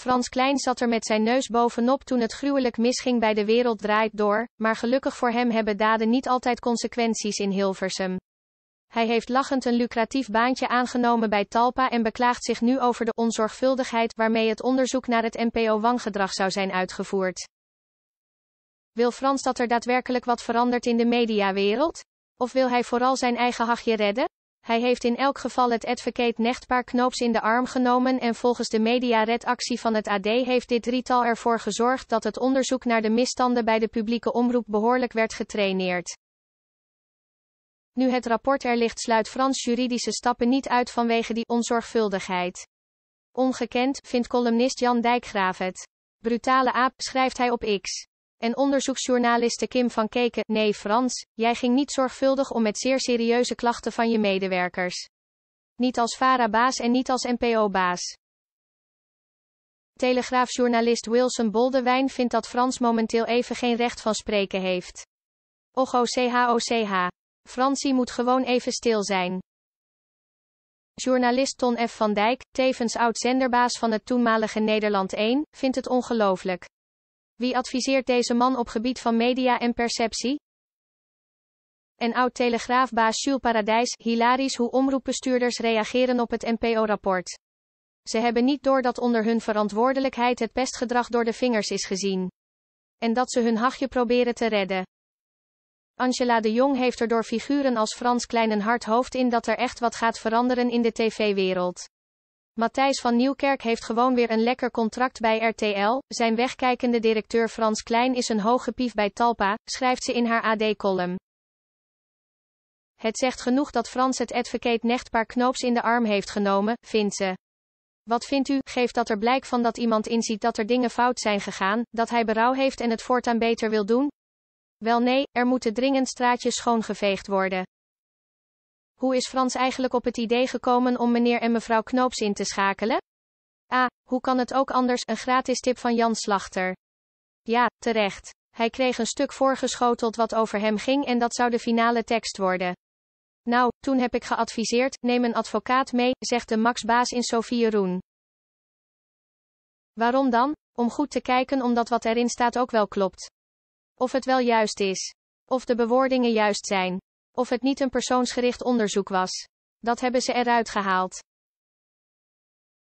Frans Klein zat er met zijn neus bovenop toen het gruwelijk misging bij de wereld draait door, maar gelukkig voor hem hebben daden niet altijd consequenties in Hilversum. Hij heeft lachend een lucratief baantje aangenomen bij Talpa en beklaagt zich nu over de onzorgvuldigheid waarmee het onderzoek naar het NPO-wangedrag zou zijn uitgevoerd. Wil Frans dat er daadwerkelijk wat verandert in de mediawereld? Of wil hij vooral zijn eigen hachje redden? Hij heeft in elk geval het advocate Nechtpaar Knoops in de arm genomen en volgens de mediaredactie van het AD heeft dit drietal ervoor gezorgd dat het onderzoek naar de misstanden bij de publieke omroep behoorlijk werd getraineerd. Nu het rapport er ligt sluit Frans juridische stappen niet uit vanwege die onzorgvuldigheid. Ongekend, vindt columnist Jan Dijkgraaf het. Brutale aap, schrijft hij op X. En onderzoeksjournaliste Kim van Keken, nee Frans, jij ging niet zorgvuldig om met zeer serieuze klachten van je medewerkers. Niet als VARA-baas en niet als NPO-baas. Telegraafjournalist Wilson Boldewijn vindt dat Frans momenteel even geen recht van spreken heeft. Och OCH. Oh, Fransie moet gewoon even stil zijn. Journalist Ton F. van Dijk, tevens oud-zenderbaas van het toenmalige Nederland 1, vindt het ongelooflijk. Wie adviseert deze man op gebied van media en perceptie? En oud-telegraafbaas Jules Paradijs, hilarisch hoe omroepbestuurders reageren op het NPO-rapport. Ze hebben niet door dat onder hun verantwoordelijkheid het pestgedrag door de vingers is gezien. En dat ze hun hachje proberen te redden. Angela de Jong heeft er door figuren als Frans Klein een hard hoofd in dat er echt wat gaat veranderen in de tv-wereld. Matthijs van Nieuwkerk heeft gewoon weer een lekker contract bij RTL. Zijn wegkijkende directeur Frans Klein is een hoge pief bij Talpa, schrijft ze in haar AD-column. Het zegt genoeg dat Frans het advocate Nechtpaar Knoops in de arm heeft genomen, vindt ze. Wat vindt u, geeft dat er blijk van dat iemand inziet dat er dingen fout zijn gegaan, dat hij berouw heeft en het voortaan beter wil doen? Wel nee, er moeten dringend straatjes schoongeveegd worden. Hoe is Frans eigenlijk op het idee gekomen om meneer en mevrouw Knoops in te schakelen? Ah, hoe kan het ook anders, een gratis tip van Jan Slachter. Ja, terecht. Hij kreeg een stuk voorgeschoteld wat over hem ging en dat zou de finale tekst worden. Nou, toen heb ik geadviseerd, neem een advocaat mee, zegt de Max-baas in Sofie Roen. Waarom dan? Om goed te kijken omdat wat erin staat ook wel klopt. Of het wel juist is. Of de bewoordingen juist zijn of het niet een persoonsgericht onderzoek was. Dat hebben ze eruit gehaald.